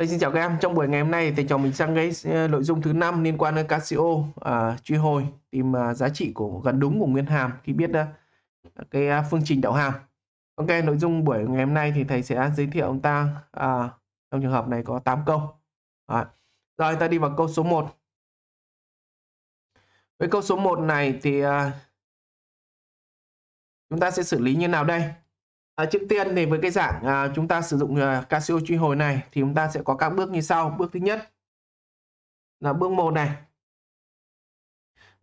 Đây, xin chào các em, trong buổi ngày hôm nay thầy trò mình sang cái ờ, nội dung thứ năm liên quan đến Casio uh, truy hồi tìm uh, giá trị của gần đúng của nguyên hàm khi biết uh, cái uh, phương trình đạo hàm. Ok, nội dung buổi ngày hôm nay thì thầy sẽ giới thiệu ông ta uh, trong trường hợp này có 8 câu. Đó. Rồi ta đi vào câu số 1. Với câu số 1 này thì uh, chúng ta sẽ xử lý như nào đây? À, trước tiên thì với cái dạng à, chúng ta sử dụng à, Casio truy hồi này thì chúng ta sẽ có các bước như sau. Bước thứ nhất là bước 1 này.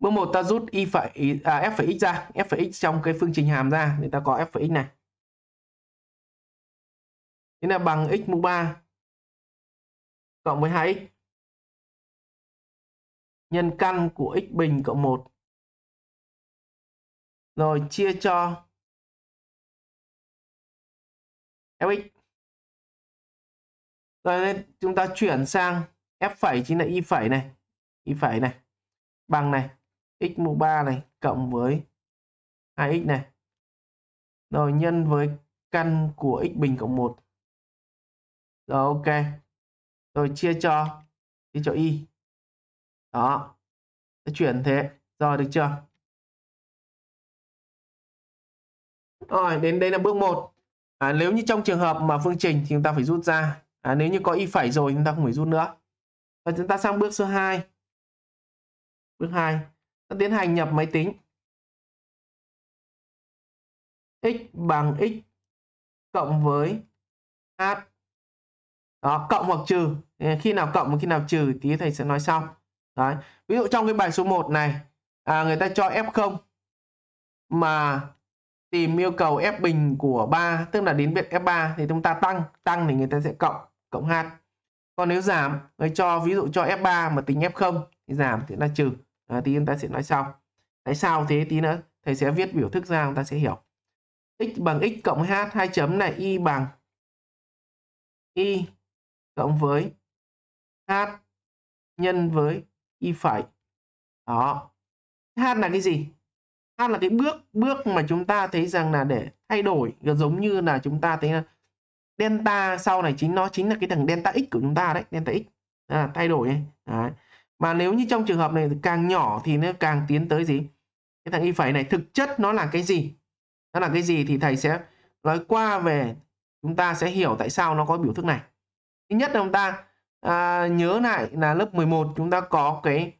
Bước 1 ta rút y phải à, f phải x ra, f phải x trong cái phương trình hàm ra thì ta có f phải x này. Thế là bằng x mũ 3 cộng với 2x nhân căn của x bình cộng 1 rồi chia cho fx rồi đây chúng ta chuyển sang f phẩy chính là y phẩy này y phẩy này bằng này x mũ 3 này cộng với 2x này rồi nhân với căn của x bình cộng 1 rồi ok rồi chia cho chia cho y đó chuyển thế rồi được chưa rồi đến đây là bước 1 à, nếu như trong trường hợp mà phương trình thì chúng ta phải rút ra à, nếu như có y phải rồi chúng ta không phải rút nữa và chúng ta sang bước số 2 bước 2 ta tiến hành nhập máy tính x bằng x cộng với h đó cộng hoặc trừ khi nào cộng và khi nào trừ tí thầy sẽ nói sau Đấy. ví dụ trong cái bài số 1 này à, người ta cho f0 mà tìm yêu cầu F bình của 3 tức là đến biện F3 thì chúng ta tăng tăng thì người ta sẽ cộng cộng H còn nếu giảm người cho ví dụ cho F3 mà tính F0 thì giảm thì là trừ à, tí chúng ta sẽ nói sau tại sao thế tí nữa thầy sẽ viết biểu thức ra chúng ta sẽ hiểu x bằng x cộng h hai chấm này y bằng y cộng với h nhân với y phải đó h là cái gì khác là cái bước bước mà chúng ta thấy rằng là để thay đổi giống như là chúng ta thấy là delta sau này chính nó chính là cái thằng delta x của chúng ta đấy delta x à, thay đổi ấy. Đấy. mà nếu như trong trường hợp này càng nhỏ thì nó càng tiến tới gì cái thằng y phẩy này thực chất nó là cái gì nó là cái gì thì thầy sẽ nói qua về chúng ta sẽ hiểu tại sao nó có biểu thức này thứ nhất là chúng ta à, nhớ lại là lớp 11 chúng ta có cái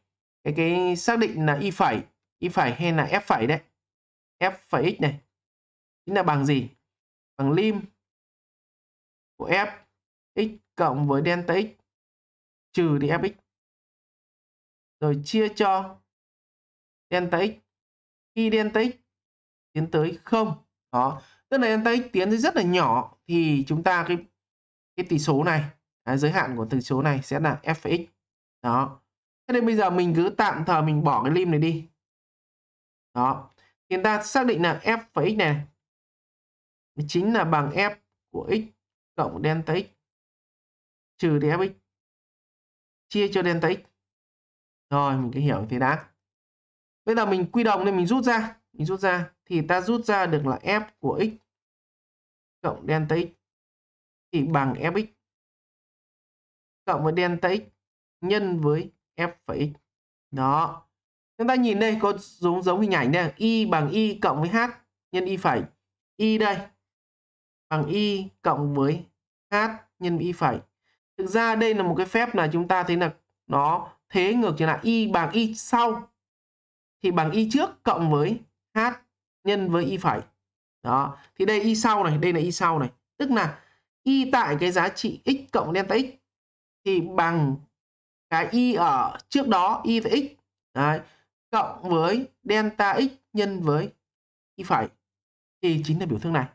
cái cái xác định là y phẩy y phải hay là f phẩy đấy f phẩy x này chính là bằng gì bằng lim của f x cộng với delta x trừ đi f x rồi chia cho delta x khi delta x tiến tới không đó tức là delta x tiến tới rất là nhỏ thì chúng ta cái cái tỷ số này à, giới hạn của tỷ số này sẽ là f x đó thế nên bây giờ mình cứ tạm thời mình bỏ cái lim này đi đó thì ta xác định là f và x này chính là bằng f của x cộng delta x trừ dfx chia cho delta x rồi mình cứ hiểu thế đã bây giờ mình quy đồng nên mình rút ra mình rút ra thì ta rút ra được là f của x cộng delta x thì bằng fx cộng với delta x nhân với f phẩy x đó chúng ta nhìn đây có giống giống hình ảnh đây y bằng y cộng với h nhân y phải y đây bằng y cộng với h nhân y phải thực ra đây là một cái phép là chúng ta thấy là nó thế ngược trở lại y bằng y sau thì bằng y trước cộng với h nhân với y phải đó thì đây y sau này đây là y sau này tức là y tại cái giá trị x cộng delta x thì bằng cái y ở trước đó y với x đấy cộng với delta x nhân với y phẩy thì chính là biểu thức này.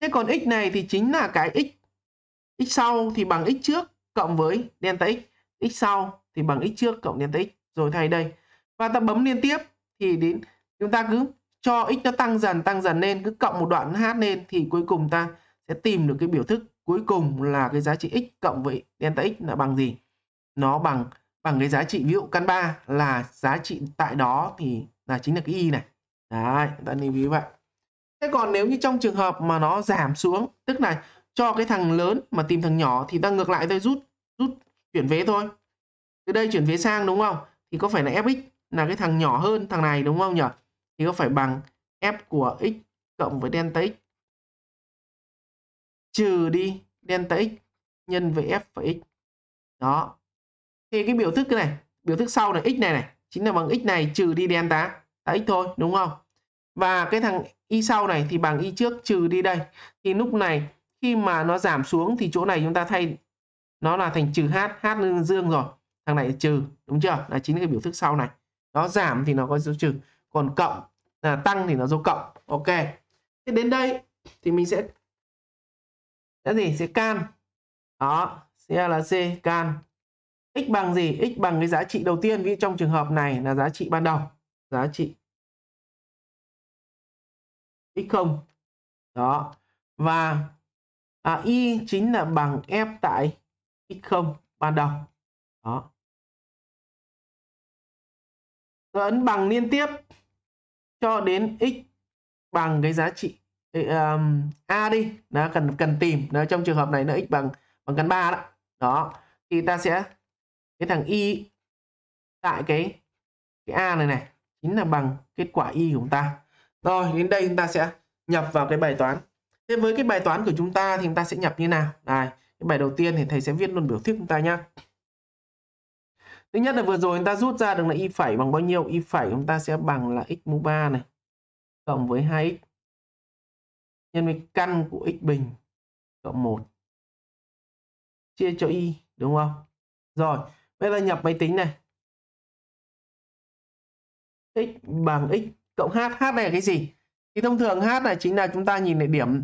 Thế còn x này thì chính là cái x x sau thì bằng x trước cộng với delta x, x sau thì bằng x trước cộng delta x rồi thay đây. Và ta bấm liên tiếp thì đến chúng ta cứ cho x nó tăng dần tăng dần lên cứ cộng một đoạn h lên thì cuối cùng ta sẽ tìm được cái biểu thức cuối cùng là cái giá trị x cộng với delta x là bằng gì? Nó bằng bằng cái giá trị ví dụ căn 3 là giá trị tại đó thì là chính là cái y này đấy ta lưu ý vậy thế còn nếu như trong trường hợp mà nó giảm xuống tức là cho cái thằng lớn mà tìm thằng nhỏ thì ta ngược lại thôi rút rút chuyển vế thôi từ đây chuyển vế sang đúng không thì có phải là fx là cái thằng nhỏ hơn thằng này đúng không nhỉ thì có phải bằng f của x cộng với delta x trừ đi delta x nhân với f và x đó thì cái biểu thức cái này, biểu thức sau này x này này chính là bằng x này trừ đi delta là x thôi đúng không? Và cái thằng y sau này thì bằng y trước trừ đi đây. Thì lúc này khi mà nó giảm xuống thì chỗ này chúng ta thay nó là thành trừ h, h dương rồi. Thằng này trừ, đúng chưa? Là chính cái biểu thức sau này. Nó giảm thì nó có dấu trừ, còn cộng là tăng thì nó dấu cộng. Ok. Thế đến đây thì mình sẽ cái gì? Sẽ can. Đó, sẽ là C can x bằng gì x bằng cái giá trị đầu tiên vì trong trường hợp này là giá trị ban đầu giá trị x0 đó và à, y chính là bằng f tại x0 ban đầu đó rồi ấn bằng liên tiếp cho đến x bằng cái giá trị um, a đi nó cần cần tìm đó trong trường hợp này nó x bằng bằng căn 3 đó. đó thì ta sẽ cái thằng y tại cái cái a này này chính là bằng kết quả y của chúng ta rồi đến đây chúng ta sẽ nhập vào cái bài toán thế với cái bài toán của chúng ta thì chúng ta sẽ nhập như nào này cái bài đầu tiên thì thầy sẽ viết luôn biểu thức chúng ta nhá thứ nhất là vừa rồi chúng ta rút ra được là y phẩy bằng bao nhiêu y phẩy chúng ta sẽ bằng là x mũ 3 này cộng với 2x nhân với căn của x bình cộng 1 chia cho y đúng không rồi Bây giờ nhập máy tính này. X bằng X cộng H. H này là cái gì? Thì thông thường H này chính là chúng ta nhìn lại điểm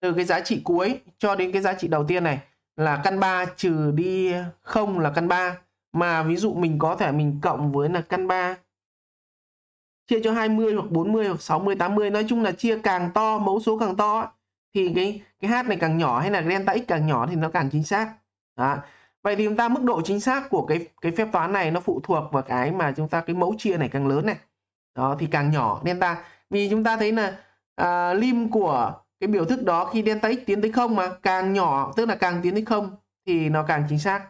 từ cái giá trị cuối cho đến cái giá trị đầu tiên này là căn 3 trừ đi 0 là căn 3. Mà ví dụ mình có thể mình cộng với là căn 3 chia cho 20 hoặc 40 hoặc 60 80 nói chung là chia càng to mẫu số càng to thì cái cái h này càng nhỏ hay là delta x càng nhỏ thì nó càng chính xác. Đó vậy thì chúng ta mức độ chính xác của cái cái phép toán này nó phụ thuộc vào cái mà chúng ta cái mẫu chia này càng lớn này đó thì càng nhỏ delta vì chúng ta thấy là à, lim của cái biểu thức đó khi delta x tiến tới không mà càng nhỏ tức là càng tiến tới không thì nó càng chính xác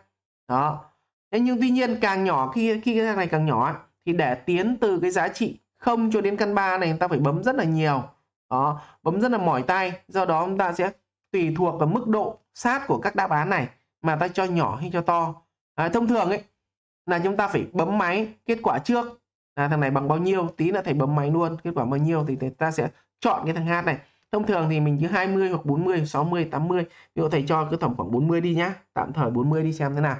đó thế nhưng tuy nhiên càng nhỏ khi khi cái này càng nhỏ thì để tiến từ cái giá trị không cho đến căn ba này chúng ta phải bấm rất là nhiều đó bấm rất là mỏi tay do đó chúng ta sẽ tùy thuộc vào mức độ sát của các đáp án này mà ta cho nhỏ hay cho to à, thông thường ấy là chúng ta phải bấm máy kết quả trước à, thằng này bằng bao nhiêu tí nữa thầy bấm máy luôn kết quả bao nhiêu thì ta sẽ chọn cái thằng hát này thông thường thì mình cứ 20 hoặc 40 60 80 ví dụ thầy cho cứ tổng khoảng 40 đi nhá tạm thời 40 đi xem thế nào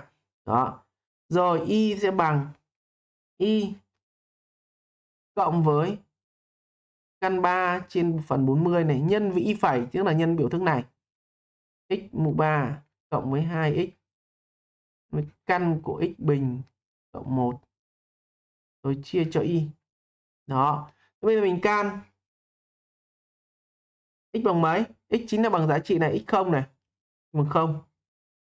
đó rồi y sẽ bằng y cộng với căn 3 trên phần 40 này nhân với y phẩy tức là nhân biểu thức này x mũ 3 cộng với 2x với căn của x bình cộng 1 rồi chia cho y đó bây giờ mình can x bằng mấy x chính là bằng giá trị này x không này bằng không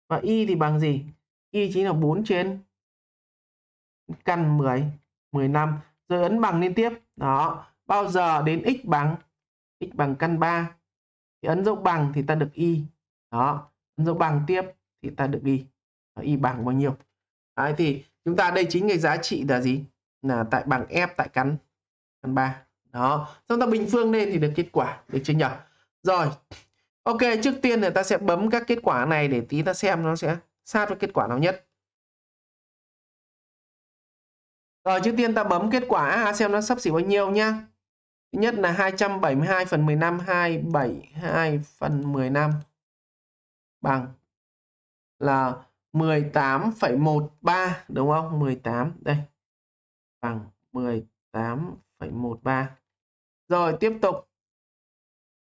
và y thì bằng gì y chính là 4 trên căn 10 15 rồi ấn bằng liên tiếp đó bao giờ đến x bằng x bằng căn 3 thì ấn dấu bằng thì ta được y đó dấu bằng tiếp thì ta được y y bằng bao nhiêu đấy thì chúng ta đây chính cái giá trị là gì là tại bằng f tại căn căn ba đó xong ta bình phương lên thì được kết quả được chưa nhỉ rồi ok trước tiên là ta sẽ bấm các kết quả này để tí ta xem nó sẽ sát với kết quả nào nhất rồi trước tiên ta bấm kết quả A à, xem nó sắp xỉ bao nhiêu nhá. nhất là 272 phần 15, 272 phần 15 bằng là 18,13 đúng không? 18 đây bằng 18,13. Rồi tiếp tục.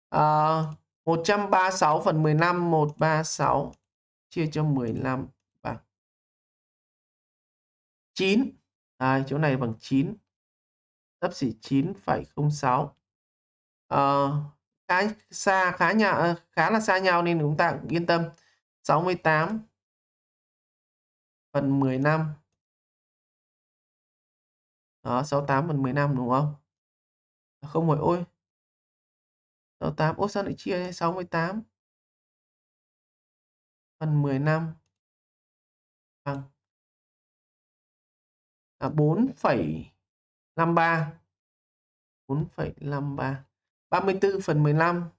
À, ờ, 136 phần 15 136 chia cho 15 bằng 9. À, chỗ này bằng 9. Sắp xỉ 9,06. À, khá xa khá nhà ờ, khá là xa nhau nên chúng ta cũng yên tâm 68 phần 15 đó 68 phần 15 đúng không không phải ôi 68 ôi sao lại chia 68 phần 15 bằng là 4,53 4,53 34 phần 15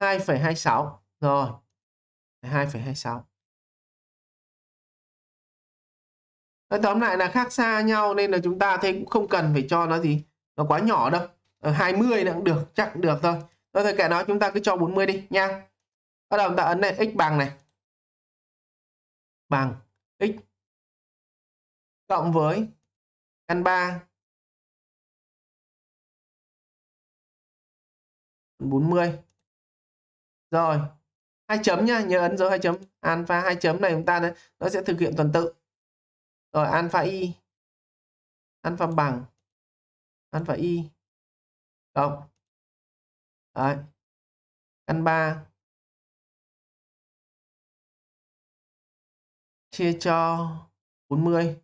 2,26 rồi 2,26 Nói tóm lại là khác xa nhau nên là chúng ta thấy cũng không cần phải cho nó gì nó quá nhỏ đâu ở ờ, 20 là cũng được chắc cũng được thôi thôi kệ nó chúng ta cứ cho 40 đi nha bắt đầu chúng ta ấn này x bằng này bằng x cộng với căn 3 40 rồi hai chấm nhá nhớ ấn dấu hai chấm alpha hai chấm này chúng ta đấy, nó sẽ thực hiện tuần tự rồi alpha y alpha bằng alpha y cộng đấy căn 3 chia cho 40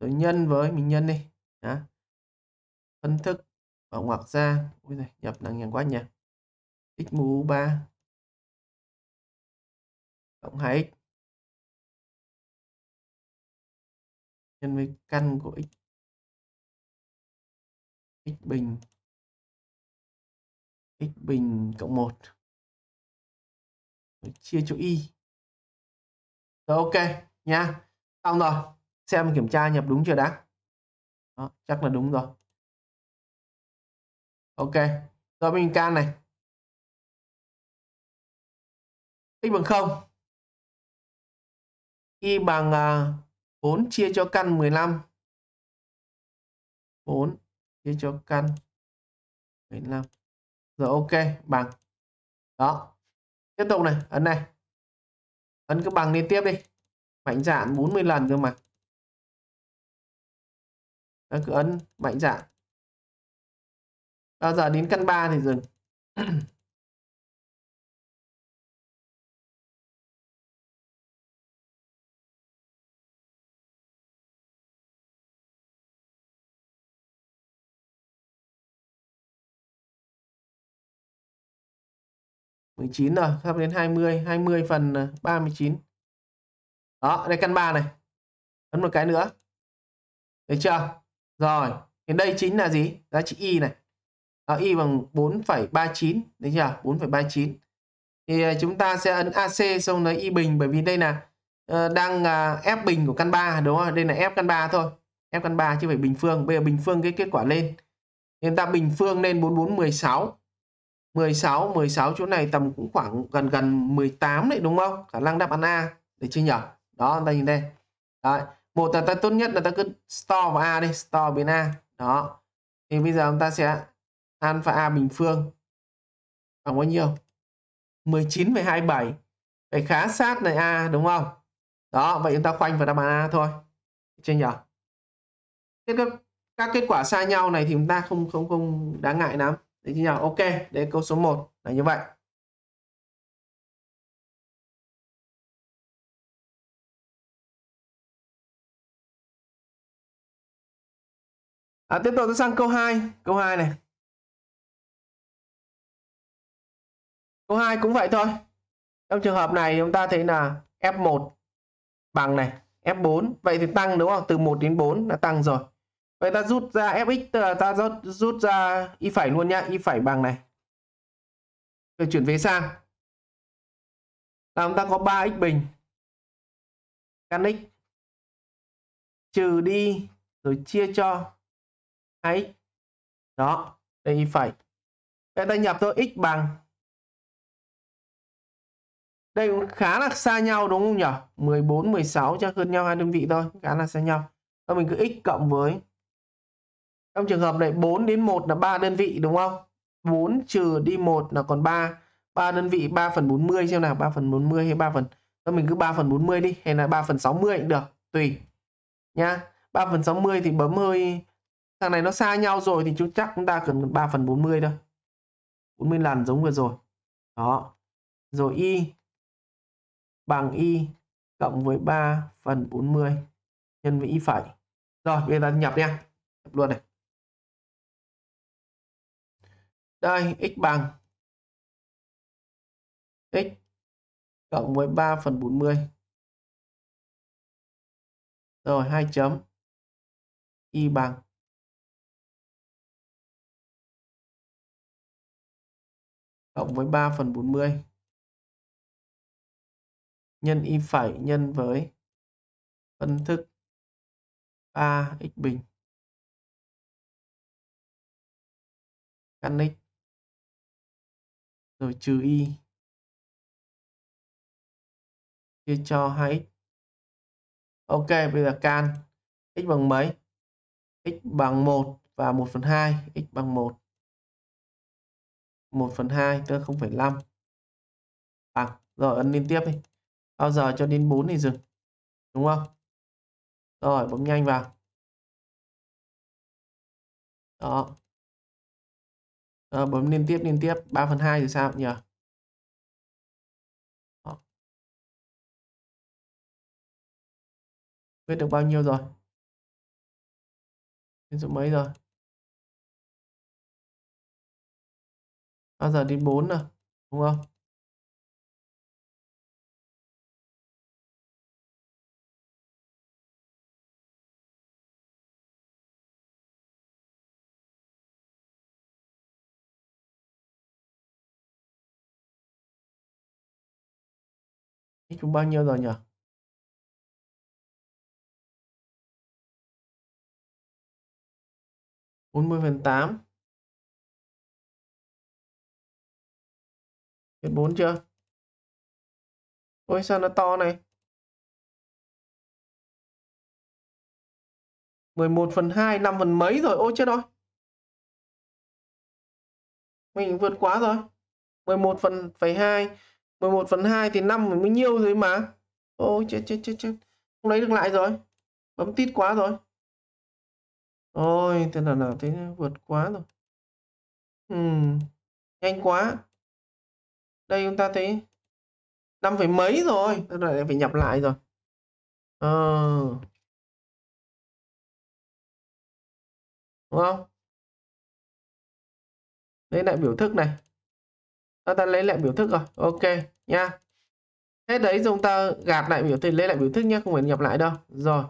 rồi nhân với mình nhân đi đó. phân thức và ngoặc ra Ui giời, nhập nặng nhàng quá nhỉ x mũ 3 cộng 2x nhân với căn của x x bình x bình cộng 1 chia cho y rồi ok nha xong rồi xem kiểm tra nhập đúng chưa đã Đó, chắc là đúng rồi ok rồi mình can này x bằng 0 y bằng uh, à, 4 chia cho căn 15 4 chia cho căn 15 rồi ok bằng đó tiếp tục này ấn này ấn cứ bằng liên tiếp đi mạnh dạn 40 lần cơ mà Đó, cứ ấn mạnh dạn bao giờ đến căn 3 thì dừng 19 rồi sắp đến 20 20 phần 39 ờ, đó đây căn 3 này ấn một cái nữa được chưa rồi thì đây chính là gì giá trị y này đó, y bằng 4,39 đấy chưa 4,39 thì ờ, chúng ta sẽ ấn AC xong lấy y bình bởi vì đây là ờ, đang uh, ép bình của căn 3 đúng không đây là ép căn 3 thôi ép căn 3 chứ phải bình phương bây giờ bình phương cái kết quả lên nên ta bình phương lên 4416 16 16 chỗ này tầm cũng khoảng gần gần 18 đấy đúng không khả năng đáp án A để chưa nhở đó ta nhìn đây đấy. một là ta tốt nhất là ta cứ store vào A đi store bên A đó thì bây giờ chúng ta sẽ alpha A bình phương bằng bao nhiêu 19,27 phải khá sát này A đúng không đó vậy chúng ta khoanh vào đáp án A thôi chưa nhở các, các kết quả xa nhau này thì chúng ta không không không đáng ngại lắm thế khi nào ok đây câu số 1 là như vậy À, tiếp tục tôi sang câu 2 câu 2 này câu 2 cũng vậy thôi trong trường hợp này chúng ta thấy là F1 bằng này F4 vậy thì tăng đúng không từ 1 đến 4 là tăng rồi vậy ta rút ra fx tức là ta rút, rút ra y phải luôn nhá y phải bằng này rồi chuyển vế sang làm ta có 3x bình căn x trừ đi rồi chia cho 2x đó đây y phải vậy ta nhập thôi x bằng đây cũng khá là xa nhau đúng không nhỉ 14 16 chắc hơn nhau hai đơn vị thôi khá là xa nhau và mình cứ x cộng với trong trường hợp này 4 đến 1 là 3 đơn vị đúng không 4 trừ đi 1 là còn 3 3 đơn vị 3 phần 40 xem nào 3 phần 40 hay 3 phần Thôi mình cứ 3 phần 40 đi hay là 3 phần 60 cũng được tùy nha 3 phần 60 thì bấm hơi thằng này nó xa nhau rồi thì chúng chắc chúng ta cần 3 phần 40 thôi 40 lần giống vừa rồi đó rồi y bằng y cộng với 3 phần 40 nhân với y phải rồi bây giờ nhập nha nhập luôn này đây x bằng x cộng với 3 phần 40 rồi hai chấm y bằng cộng với 3 phần 40 nhân y phẩy nhân với phân thức 3x bình căn x rồi trừ y chia cho 2x ok bây giờ can x bằng mấy x bằng 1 và 1 phần 2 x bằng 1 1 phần 2 tức là 0,5 bằng rồi ấn liên tiếp đi bao giờ cho đến 4 thì dừng đúng không rồi bấm nhanh vào đó Ờ, bấm liên tiếp liên tiếp 3 phần 2 thì sao nhỉ Đó. Ờ. biết được bao nhiêu rồi đến số mấy rồi bao giờ đến 4 rồi đúng không chúng bao nhiêu rồi nhỉ? bốn mươi phần tám Biết 4 chưa? Ôi sao nó to này? 11 phần 2, 5 phần mấy rồi? Ôi chết rồi. Mình vượt quá rồi. 11 phần phẩy 2 11 phần 2 thì 5 mới nhiêu rồi mà ôi chết chết chết chết không lấy được lại rồi bấm tít quá rồi ôi thế nào nào thế vượt quá rồi ừ nhanh quá đây chúng ta thấy năm phải mấy rồi tức là phải nhập lại rồi ờ đúng không đây lại biểu thức này à, ta lấy lại biểu thức rồi ok nha thế đấy chúng ta gạt lại biểu thức lấy lại biểu thức nhé không phải nhập lại đâu rồi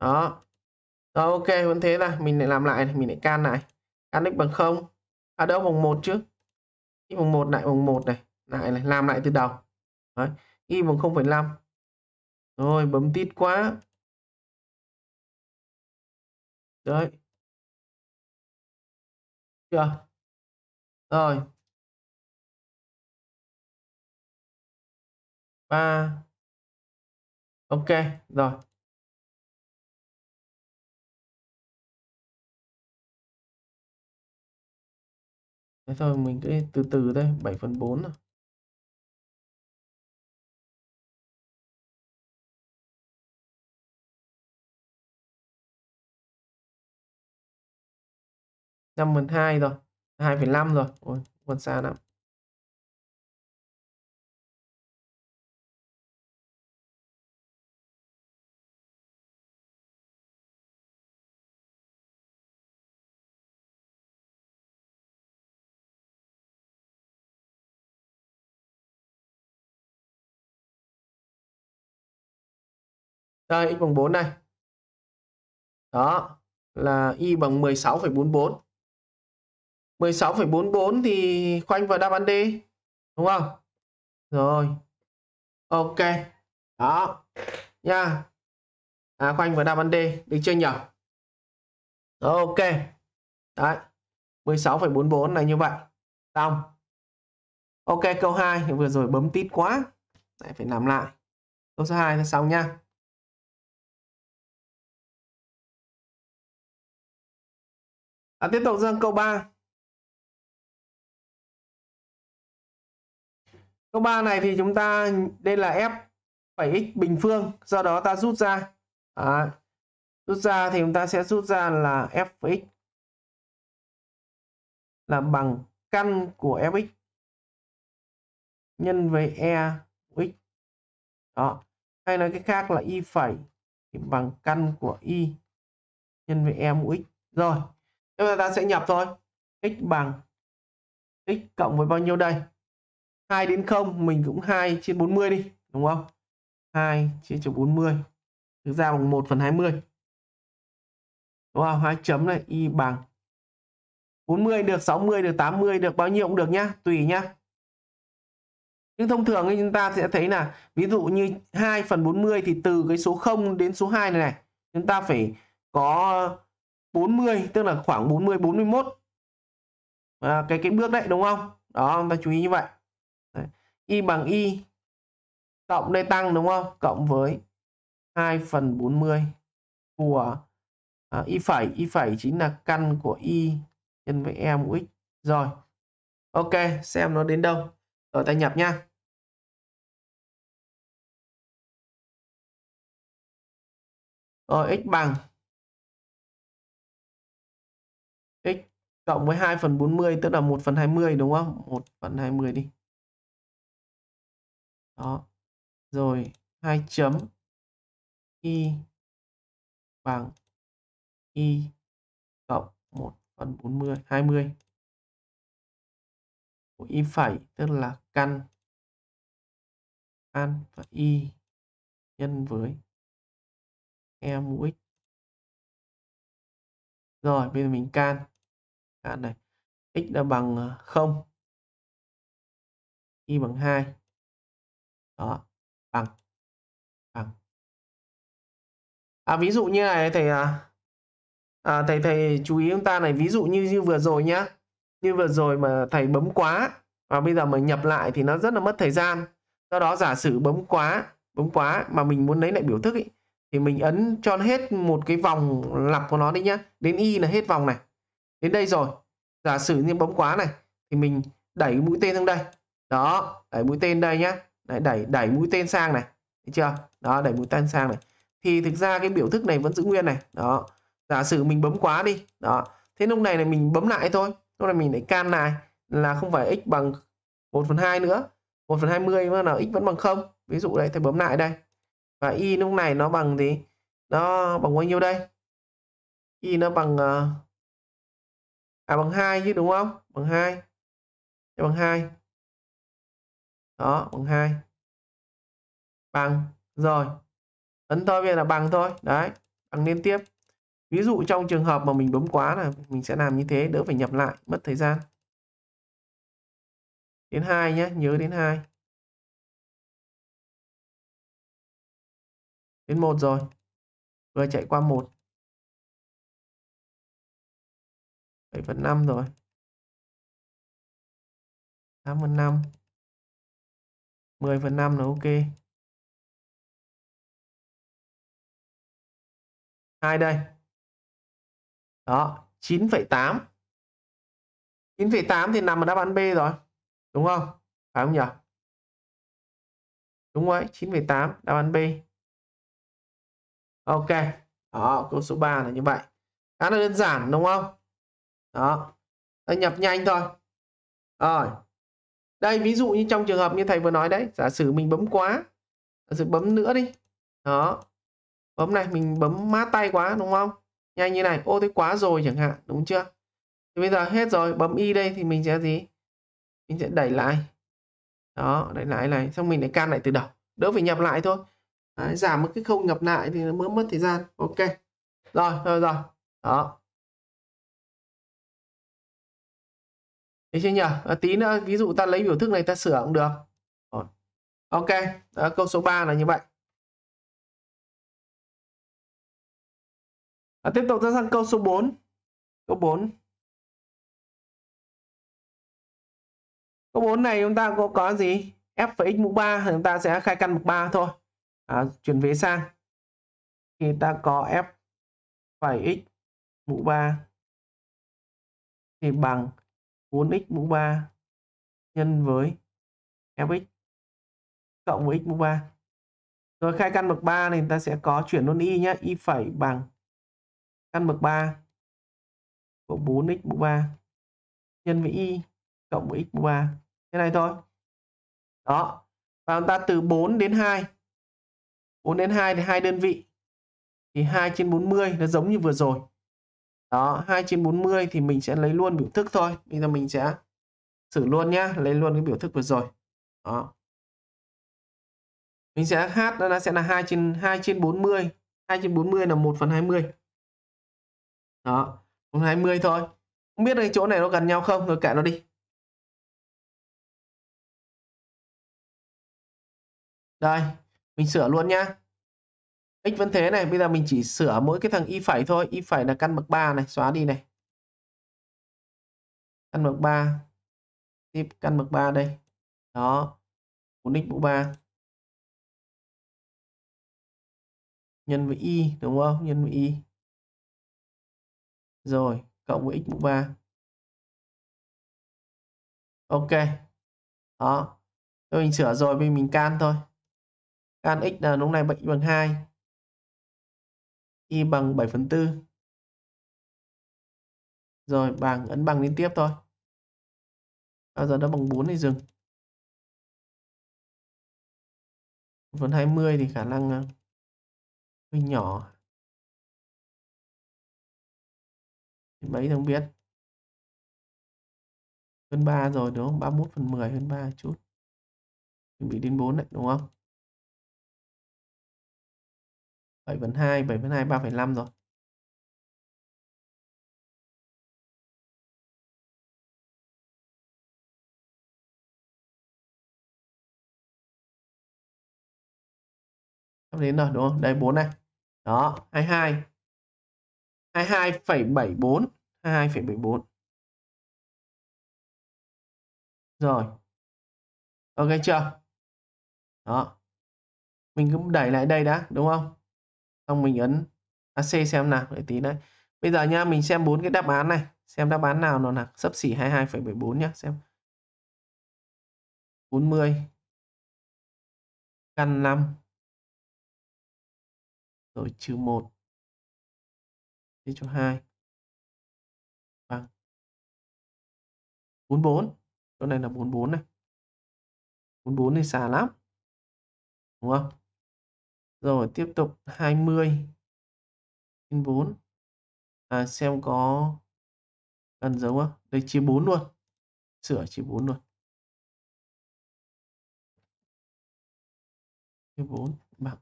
đó rồi ok vẫn thế là mình lại làm lại mình lại can lại can x bằng không à đâu bằng một chứ y bằng một lại bằng một này lại này làm lại từ đầu đấy. y bằng không phẩy năm. rồi bấm tít quá đấy chưa rồi 3 ok rồi Thế thôi mình cứ từ từ đây 7 phần 4 rồi năm phần hai rồi hai phẩy năm rồi ôi còn xa lắm Đây, x bằng 4 này. Đó, là y bằng 16,44. 16,44 thì khoanh vào đáp án D. Đúng không? Rồi. Ok. Đó. Nha. À, khoanh vào đáp án D. Được chưa nhỉ? Ok. Đấy. 16,44 là như vậy. Xong. Ok câu 2 vừa rồi bấm tít quá. Lại phải làm lại. Câu số 2 là xong nha. à, tiếp tục sang câu 3 câu 3 này thì chúng ta đây là f phẩy x bình phương do đó ta rút ra à, rút ra thì chúng ta sẽ rút ra là f x là bằng căn của fx nhân với e của x đó hay nói cái khác là y phẩy thì bằng căn của y nhân với e mũ x rồi Thế là ta sẽ nhập thôi. x bằng x cộng với bao nhiêu đây? 2 đến 0 mình cũng 2 trên 40 đi, đúng không? 2 chia cho 40. Thực ra bằng 1 phần 20. Đúng không? Hai chấm này y bằng 40 được 60 được 80 được bao nhiêu cũng được nhá, tùy nhá. Nhưng thông thường thì chúng ta sẽ thấy là ví dụ như 2 phần 40 thì từ cái số 0 đến số 2 này này chúng ta phải có 40 tức là khoảng 40 41 à, cái cái bước đấy đúng không đó chúng ta chú ý như vậy đấy. y bằng y cộng đây tăng đúng không cộng với 2 phần 40 của à, y phẩy y phẩy chính là căn của y nhân với e mũ x rồi ok xem nó đến đâu ở ta nhập nha rồi x bằng cộng với 2 phần 40 tức là 1 phần 20 đúng không? 1 phần 20 đi. Đó. Rồi 2 chấm y bằng y cộng 1 phần 40 20 của y phẩy tức là căn an và y nhân với e mũ x rồi bây giờ mình can à, này x đã bằng 0 ờ, y bằng 2 đó bằng bằng à ví dụ như này thầy à, à, thầy thầy chú ý chúng ta này ví dụ như như vừa rồi nhá như vừa rồi mà thầy bấm quá và bây giờ mình nhập lại thì nó rất là mất thời gian do đó giả sử bấm quá bấm quá mà mình muốn lấy lại biểu thức ý, thì mình ấn cho hết một cái vòng lặp của nó đi nhá đến y là hết vòng này đến đây rồi giả sử như bấm quá này thì mình đẩy mũi tên sang đây đó đẩy mũi tên đây nhá Đấy, đẩy đẩy mũi tên sang này thấy chưa đó đẩy mũi tên sang này thì thực ra cái biểu thức này vẫn giữ nguyên này đó giả sử mình bấm quá đi đó thế lúc này là mình bấm lại thôi lúc này mình lại can này là không phải x bằng 1 phần 2 nữa 1 phần 20 mà là x vẫn bằng 0 ví dụ đây thì bấm lại đây và y lúc này nó bằng gì nó bằng bao nhiêu đây y nó bằng uh, à bằng hai chứ đúng không bằng hai bằng hai đó bằng hai bằng rồi ấn thôi bây giờ là bằng thôi đấy bằng liên tiếp ví dụ trong trường hợp mà mình bấm quá là mình sẽ làm như thế đỡ phải nhập lại mất thời gian đến hai nhé nhớ đến hai đến một rồi vừa chạy qua một 7/5 rồi 8/5 10/5 là ok hai đây đó 9,8 9,8 thì nằm ở đáp án B rồi đúng không phải không nhỉ đúng vậy 9,8 đáp án B ok đó câu số 3 là như vậy khá là đơn giản đúng không đó nó nhập nhanh thôi rồi đây ví dụ như trong trường hợp như thầy vừa nói đấy giả sử mình bấm quá giả sử bấm nữa đi đó bấm này mình bấm mát tay quá đúng không nhanh như này ô thế quá rồi chẳng hạn đúng chưa thì bây giờ hết rồi bấm y đây thì mình sẽ gì mình sẽ đẩy lại đó đẩy lại này xong mình lại can lại từ đầu đỡ phải nhập lại thôi Đấy, giảm một cái không nhập lại thì nó mới mất thời gian ok rồi rồi rồi đó Đấy chưa nhỉ? À, ờ, tí nữa ví dụ ta lấy biểu thức này ta sửa cũng được. Ok, à, câu số 3 là như vậy. À, tiếp tục ra sang câu số 4. Câu 4. Câu 4 này chúng ta có có gì? F x mũ 3 chúng ta sẽ khai căn mục 3 thôi. À, chuyển vế sang. Thì ta có F x mũ 3 thì bằng 4x mũ 3 nhân với fx cộng với x mũ 3. Rồi khai căn bậc 3 này ta sẽ có chuyển luôn y nhé. Y phẩy bằng căn bậc 3 của 4x mũ 3 nhân với y cộng với x mũ 3. Thế này thôi. Đó. Và ta từ 4 đến 2. 4 đến 2 thì hai đơn vị. Thì 2 trên 40 nó giống như vừa rồi đó 2 trên 40 thì mình sẽ lấy luôn biểu thức thôi bây giờ mình sẽ xử luôn nhá lấy luôn cái biểu thức vừa rồi đó mình sẽ hát nó sẽ là 2 trên 2 trên 40 2 trên 40 là 1 phần 20 đó 1 phần 20 thôi không biết cái chỗ này nó gần nhau không rồi kệ nó đi đây mình sửa luôn nhá x vẫn thế này bây giờ mình chỉ sửa mỗi cái thằng y phẩy thôi y phẩy là căn bậc 3 này xóa đi này căn bậc 3 tiếp căn bậc 3 đây đó 4x mũ 3 nhân với y đúng không nhân với y rồi cộng với x mũ 3 ok đó Thôi mình sửa rồi bây mình can thôi can x là lúc này bệnh bằng 2 y bằng 7 phần 4 rồi bằng ấn bằng liên tiếp thôi bao giờ nó bằng 4 thì dừng 1 phần 20 thì khả năng à, hơi nhỏ mấy thằng biết hơn 3 rồi đúng không 31 phần 10 hơn 3 chút chuẩn bị đến 4 đấy đúng không 7 phần 2, 7 phần 2, 3,5 rồi. Sắp đến rồi đúng không? Đây 4 này. Đó, 22. 22,74. 22,74. Rồi. Ok chưa? Đó. Mình cứ đẩy lại đây đã, đúng không? xong mình ấn AC xem nào để tí đấy bây giờ nha mình xem bốn cái đáp án này xem đáp án nào nó là sấp xỉ 22,74 nhá xem 40 căn 5 rồi trừ 1 đi cho 2 bằng 44 chỗ này là 44 này 44 thì xà lắm đúng không rồi tiếp tục 20 trên 4. À, xem có cần dấu không? Đây chia 4 luôn. Sửa chia 4 luôn. Chia 4 bằng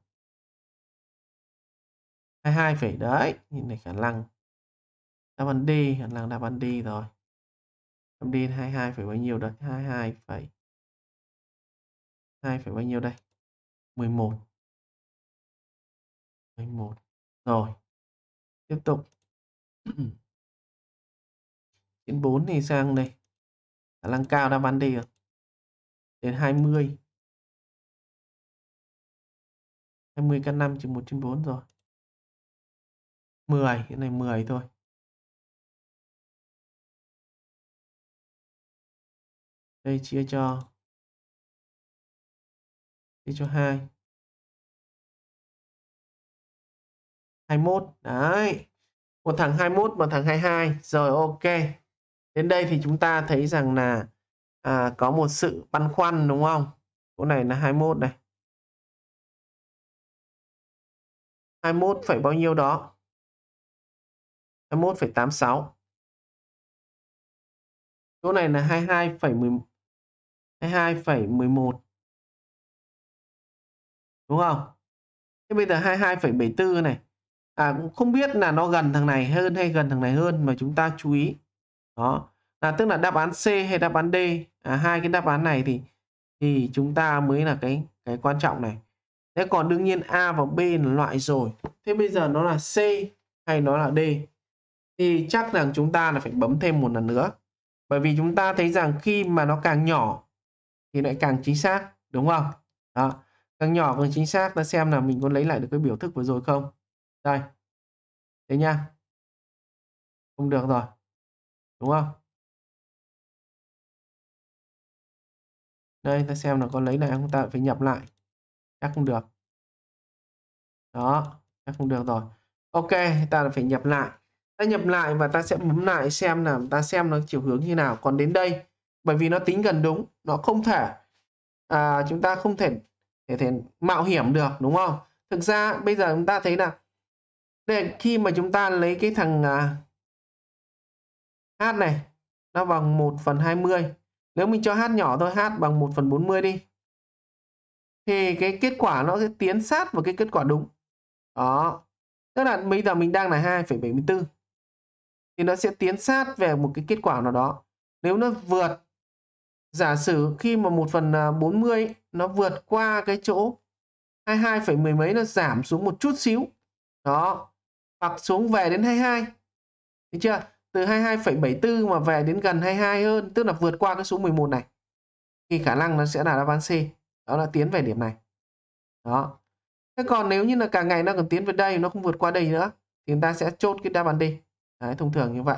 22 phẩy đấy. Nhìn này khả năng đáp án D, khả năng đáp án D rồi. Đáp D 22 phẩy bao nhiêu đây? 22 phẩy 2 phẩy bao nhiêu đây? 11 anh một rồi. Tiếp tục. Đến 4 thì sang đây. Khả năng cao đã bán đi rồi. Đến 20. 20 căn 5 chỉ 1 trên 4 rồi. 10, cái này 10 thôi. Đây chia cho chia cho 2. 21 đấy một thằng 21 một thằng 22 rồi ok đến đây thì chúng ta thấy rằng là à, có một sự băn khoăn đúng không chỗ này là 21 này 21 phải bao nhiêu đó 21,86 chỗ này là 22,11 22,11 đúng không thế bây giờ 22,74 này à, cũng không biết là nó gần thằng này hơn hay gần thằng này hơn mà chúng ta chú ý đó là tức là đáp án C hay đáp án D à, hai cái đáp án này thì thì chúng ta mới là cái cái quan trọng này thế còn đương nhiên A và B là loại rồi thế bây giờ nó là C hay nó là D thì chắc rằng chúng ta là phải bấm thêm một lần nữa bởi vì chúng ta thấy rằng khi mà nó càng nhỏ thì lại càng chính xác đúng không đó càng nhỏ càng chính xác ta xem là mình có lấy lại được cái biểu thức vừa rồi không đây thế nha không được rồi đúng không đây ta xem là có lấy lại không ta phải nhập lại chắc không được đó chắc không được rồi ok ta phải nhập lại ta nhập lại và ta sẽ bấm lại xem là ta xem nó chiều hướng như nào còn đến đây bởi vì nó tính gần đúng nó không thể à, chúng ta không thể, thể thể mạo hiểm được đúng không thực ra bây giờ chúng ta thấy là đây khi mà chúng ta lấy cái thằng à, h này nó bằng 1 phần 20. Nếu mình cho h nhỏ thôi, h bằng 1 phần 40 đi. Thì cái kết quả nó sẽ tiến sát vào cái kết quả đúng. Đó. Tức là bây giờ mình đang là 2,74. Thì nó sẽ tiến sát về một cái kết quả nào đó. Nếu nó vượt, giả sử khi mà 1 phần 40 à, nó vượt qua cái chỗ 22, mười mấy nó giảm xuống một chút xíu. Đó hoặc xuống về đến 22 Được chưa? Từ 22,74 mà về đến gần 22 hơn tức là vượt qua cái số 11 này thì khả năng nó sẽ là đáp án C đó là tiến về điểm này đó thế còn nếu như là cả ngày nó còn tiến về đây nó không vượt qua đây nữa thì chúng ta sẽ chốt cái đáp án D đấy, thông thường như vậy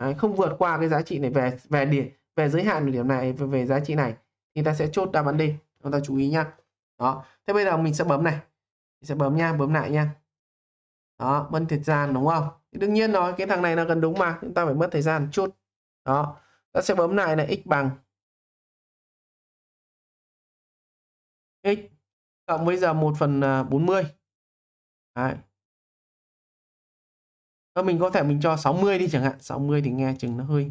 đấy, không vượt qua cái giá trị này về về điểm về giới hạn điểm này về, về giá trị này thì ta sẽ chốt đáp án D chúng ta chú ý nhá đó thế bây giờ mình sẽ bấm này mình sẽ bấm nha bấm lại nha đó mất thời gian đúng không thì đương nhiên rồi cái thằng này là gần đúng mà chúng ta phải mất thời gian một chút đó ta sẽ bấm lại này x bằng x cộng với giờ 1 phần 40 à, Đấy. Và mình có thể mình cho 60 đi chẳng hạn 60 thì nghe chừng nó hơi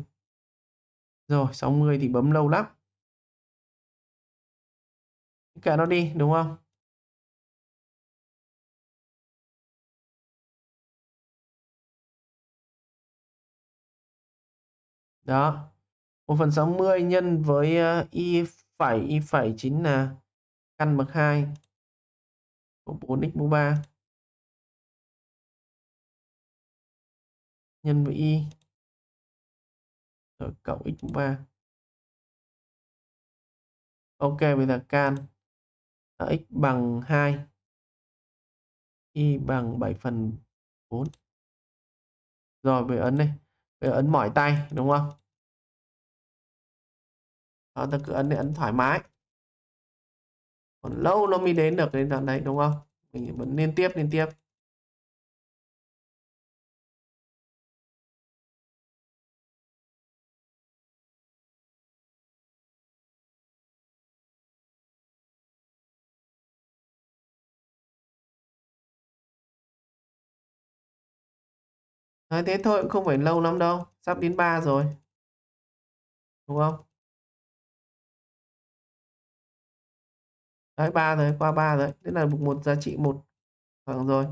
rồi 60 thì bấm lâu lắm kệ nó đi đúng không đó 1 phần 60 nhân với y ờ, phẩy y phẩy chính là căn bậc 2 của 4x mũ 3 nhân với y rồi cộng x mũ 3 ok bây giờ can x bằng 2 y bằng 7 phần 4 rồi về ấn đây ấn mỏi tay đúng không đó, ờ, ta cứ ấn để ấn thoải mái còn lâu nó mới đến được đến đoạn đấy đúng không mình vẫn liên tiếp liên tiếp Nói thế thôi cũng không phải lâu lắm đâu. Sắp đến 3 rồi. Đúng không? Đấy 3 rồi, qua 3 rồi. Thế là một giá trị 1 khoảng rồi.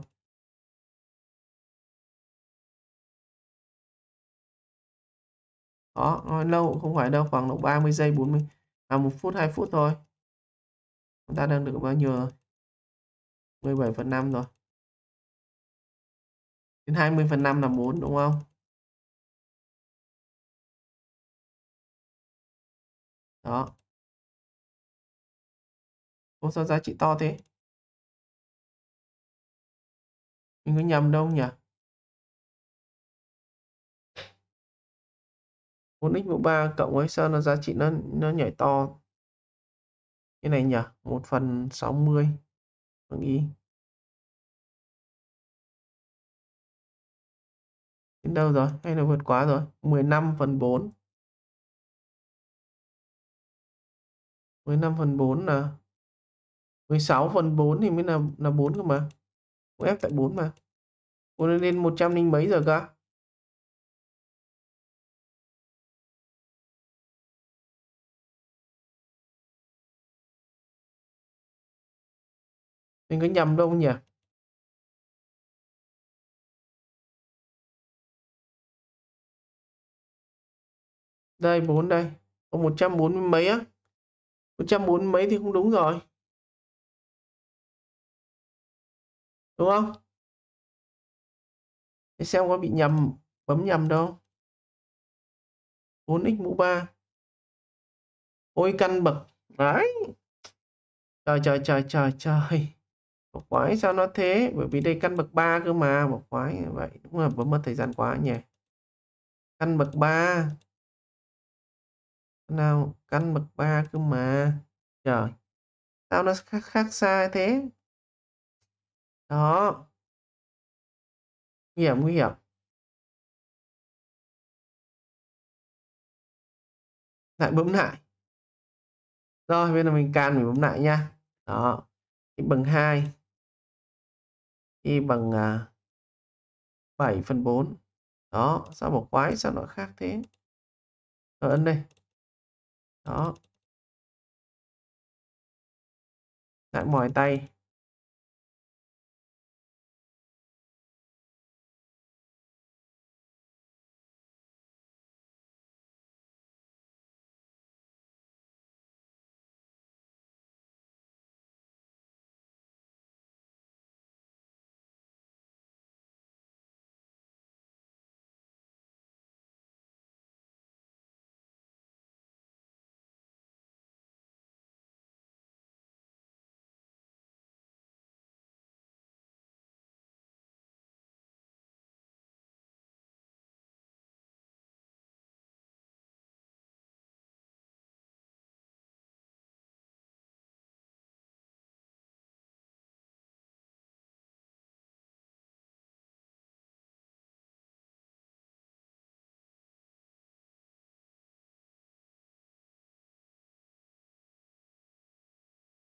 Đó, nói lâu cũng không phải đâu, khoảng độ 30 giây, 40, à 1 phút, 2 phút thôi. Chúng ta đang được bao nhiêu rồi? 17 phần 5 rồi. Đến 20% là 4 đúng không? Đó. Ô sao giá trị to thế? Mình có nhầm đâu nhỉ? 4x mũ 3 cộng với sao nó giá trị nó nó nhảy to. Cái này nhỉ? 1 phần 60. Bằng y. Đến đâu rồi? Hay là vượt quá rồi? 15 phần 4. 15 phần 4 là 16 phần 4 thì mới là là 4 cơ mà. Cũng ép tại 4 mà. Cô lên 100 linh mấy giờ cơ? Mình có nhầm đâu không nhỉ? đây 4 đây có 140 mấy á 140 mấy thì không đúng rồi đúng không để xem có bị nhầm bấm nhầm đâu 4x mũ 3 ôi căn bậc đấy trời trời trời trời trời một quái sao nó thế bởi vì đây căn bậc 3 cơ mà một quái vậy đúng là bấm mất thời gian quá nhỉ căn bậc 3 nào căn bậc 3 cơ mà trời tao nó khác khác sai thế đó nguy hiểm nguy hiểm lại bấm lại rồi bây giờ mình can mình bấm lại nha đó x bằng 2 y bằng uh, à, 7 phần 4 đó sao bỏ quái sao nó khác thế rồi ấn đây đó bạn mỏi tay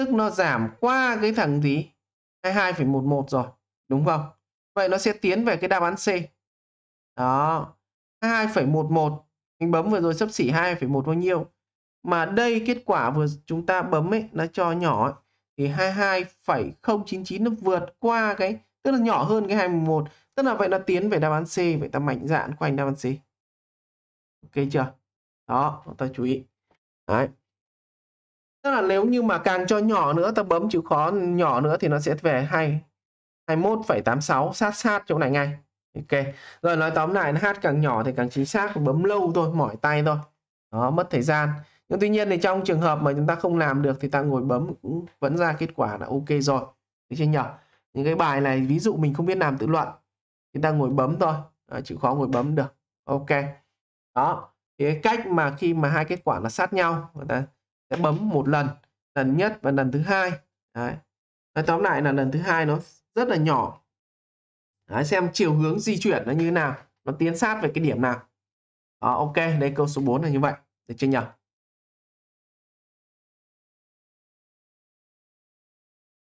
tức nó giảm qua cái thằng gì 22,11 rồi đúng không vậy nó sẽ tiến về cái đáp án C đó 22,11 mình bấm vừa rồi sắp xỉ 2,1 bao nhiêu mà đây kết quả vừa chúng ta bấm ấy nó cho nhỏ ấy, thì 22,099 nó vượt qua cái tức là nhỏ hơn cái 21 tức là vậy nó tiến về đáp án C vậy ta mạnh dạn quanh đáp án C ok chưa đó ta chú ý đấy Tức là nếu như mà càng cho nhỏ nữa ta bấm chữ khó nhỏ nữa thì nó sẽ về 2 21,86 sát sát chỗ này ngay. Ok. Rồi nói tóm lại hát càng nhỏ thì càng chính xác, bấm lâu thôi, mỏi tay thôi. Đó, mất thời gian. Nhưng tuy nhiên thì trong trường hợp mà chúng ta không làm được thì ta ngồi bấm cũng vẫn ra kết quả là ok rồi. Được chưa nhỉ? Những cái bài này ví dụ mình không biết làm tự luận chúng ta ngồi bấm thôi. Đó, chịu khó ngồi bấm được. Ok. Đó. Thì cái cách mà khi mà hai kết quả là sát nhau người ta sẽ bấm một lần lần nhất và lần thứ hai đấy nói tóm lại là lần thứ hai nó rất là nhỏ đấy, xem chiều hướng di chuyển nó như thế nào nó tiến sát về cái điểm nào đó, ok đây câu số 4 là như vậy được chưa nhỉ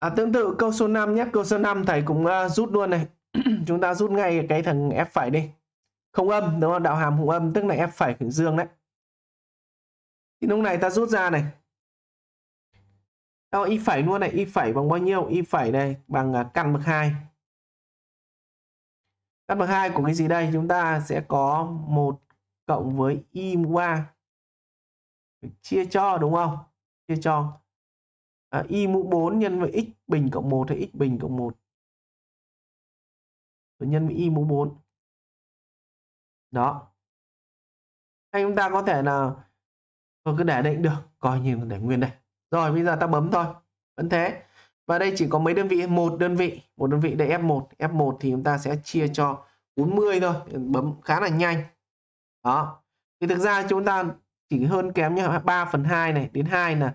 À, tương tự câu số 5 nhé, câu số 5 thầy cũng uh, rút luôn này. Chúng ta rút ngay cái thằng F' phải đi. Không âm đúng không? Đạo hàm hùng âm tức là F' phải dương đấy thì lúc này ta rút ra này Đó, ờ, y phẩy luôn này y phẩy bằng bao nhiêu y phẩy này bằng à, căn bậc 2 căn bậc 2 của cái gì đây chúng ta sẽ có một cộng với y mũ 3 chia cho đúng không chia cho à, y mũ 4 nhân với x bình cộng 1 thì x bình cộng 1 rồi nhân với y mũ 4 đó hay chúng ta có thể là Tôi cứ để định được, coi như để nguyên đây. Rồi bây giờ ta bấm thôi. Vẫn thế. Và đây chỉ có mấy đơn vị, một đơn vị, một đơn vị để F1, F1 thì chúng ta sẽ chia cho 40 thôi, bấm khá là nhanh. Đó. Thì thực ra chúng ta chỉ hơn kém như 3 phần 2 này đến 2 là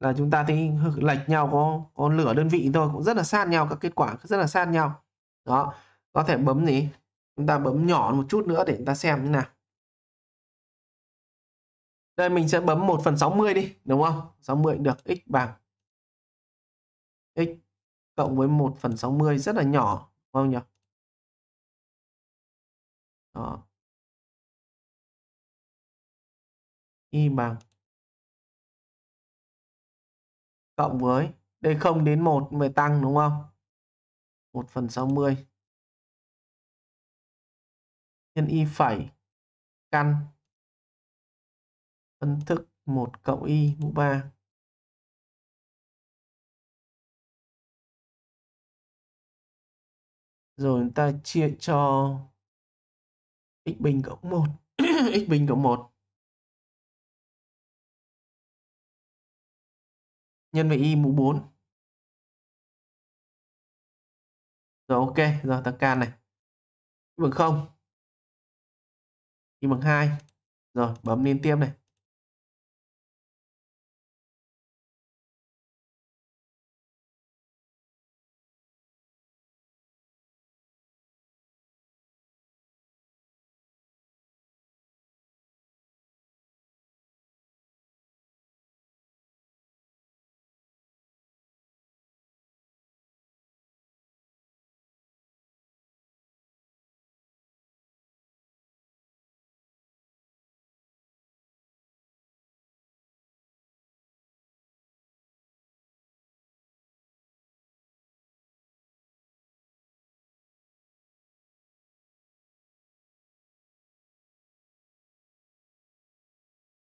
là chúng ta thấy lệch nhau có có lửa đơn vị thôi cũng rất là sát nhau các kết quả rất là sát nhau đó có thể bấm gì chúng ta bấm nhỏ một chút nữa để chúng ta xem như nào đây mình sẽ bấm 1 phần 60 đi đúng không 60 được x bằng x cộng với 1 phần 60 rất là nhỏ đúng không nhỉ đó y bằng cộng với đây 0 đến 1 về tăng đúng không 1 phần 60 nhân y phẩy căn phân thức 1 cộng y mũ 3 rồi chúng ta chia cho x bình cộng 1 x bình cộng 1 nhân với y mũ 4 rồi ok rồi ta can này bằng 0 y bằng 2 rồi bấm liên tiếp này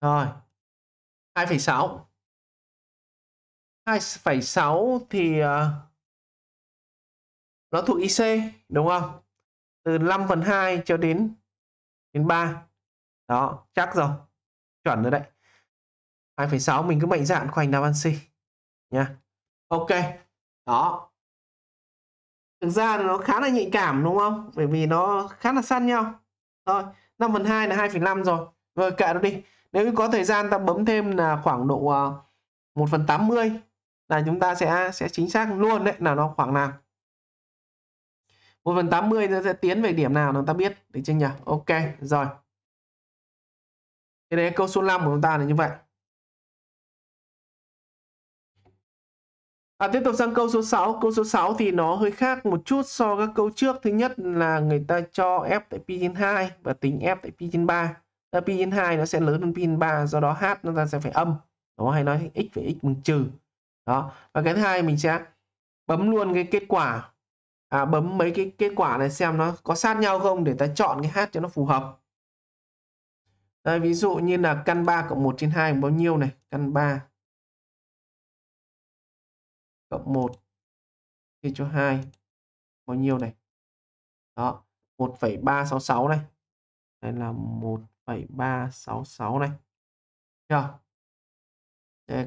Rồi. 2,6. 2,6 thì uh, nó thuộc IC đúng không? Từ 5 phần 2 cho đến đến 3. Đó, chắc rồi. Chuẩn rồi đấy. 2,6 mình cứ mạnh dạn khoanh đáp án C nha. Ok. Đó. Thực ra nó khá là nhạy cảm đúng không? Bởi vì nó khá là săn nhau. Thôi, 5 phần 2 là 2,5 rồi. Rồi kệ nó đi nếu có thời gian ta bấm thêm là khoảng độ 1 ờ, phần 80 là chúng ta sẽ sẽ chính xác luôn đấy là nó khoảng nào 1 phần 80 nó sẽ tiến về điểm nào chúng ta biết được chưa nhỉ ok rồi thế đấy câu số 5 của chúng ta là như vậy À, tiếp tục sang câu số 6. Câu số 6 thì nó hơi khác một chút so với các câu trước. Thứ nhất là người ta cho F tại pi trên 2 và tính F tại pi trên 3. P nhân 2 nó sẽ lớn hơn P nhân 3 do đó h chúng ta sẽ phải âm đó hay nói x phải x bằng trừ đó và cái thứ hai mình sẽ bấm luôn cái kết quả à, bấm mấy cái kết quả này xem nó có sát nhau không để ta chọn cái h cho nó phù hợp Đây, ví dụ như là căn 3 cộng 1 trên 2 bao nhiêu này căn 3 cộng 1 chia cho 2 bao nhiêu này đó 1,366 này đây là 1 0,366 này. Chưa?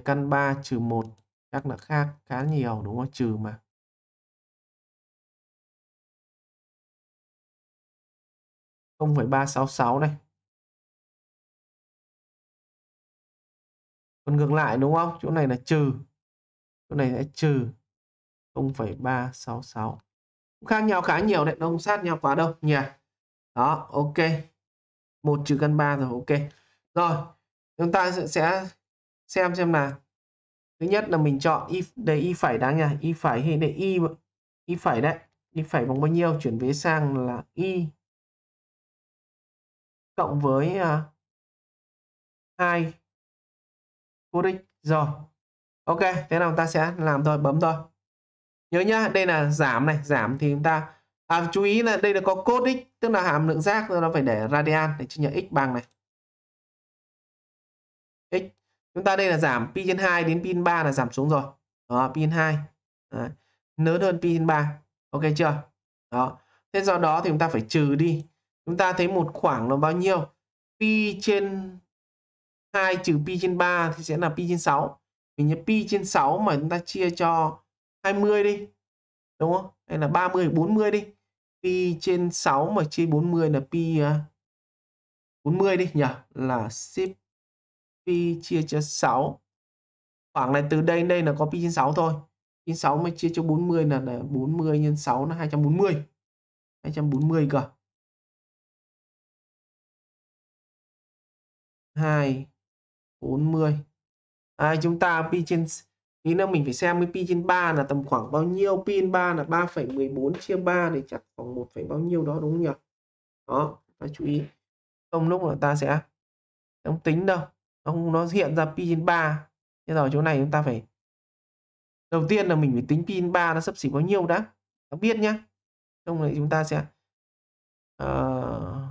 Căn 3 trừ 1 chắc là khác khá nhiều đúng không? Trừ mà. không phẩy ba sáu sáu này còn ngược lại đúng không chỗ này là trừ chỗ này sẽ trừ 0,366 khác nhau khá nhiều đấy nó không sát nhau quá đâu nhỉ đó ok 1 trừ căn 3 rồi ok rồi chúng ta sẽ xem xem là thứ nhất là mình chọn y đây y phải đáng nhỉ y phải hay để y y phải đấy y phải bằng bao nhiêu chuyển vế sang là y cộng với à, hai uh, vô đích rồi ok thế nào ta sẽ làm thôi bấm thôi nhớ nhá đây là giảm này giảm thì chúng ta à, chú ý là đây là có cốt x tức là hàm lượng giác nó phải để radian để chia nhỏ x bằng này x chúng ta đây là giảm pi trên 2 đến pi trên 3 là giảm xuống rồi đó pi trên 2 Đấy. lớn hơn pi trên 3 ok chưa đó thế do đó thì chúng ta phải trừ đi chúng ta thấy một khoảng là bao nhiêu pi trên 2 trừ pi trên 3 thì sẽ là pi trên 6 mình nhớ pi trên 6 mà chúng ta chia cho 20 đi đúng không hay là 30 40 đi pi trên 6 mà chia 40 là pi 40 à, đi nhỉ là ship pi chia cho 6 khoảng này từ đây đây là có pi trên 6 thôi pi 6 mà chia cho 40 là, là 40 nhân 6 là 240 240 cơ 2 40 à, chúng ta pi trên Ý là mình phải xem cái pi trên 3 là tầm khoảng bao nhiêu. Pi trên 3 là 3,14 chia 3 thì chắc khoảng 1, bao nhiêu đó đúng không nhỉ? Đó, ta chú ý. Không lúc là ta sẽ không tính đâu. Nó, nó hiện ra pi trên 3. thế rồi chỗ này chúng ta phải đầu tiên là mình phải tính pi trên 3 nó sắp xỉ bao nhiêu đã. Nó biết nhá. Xong rồi chúng ta sẽ uh,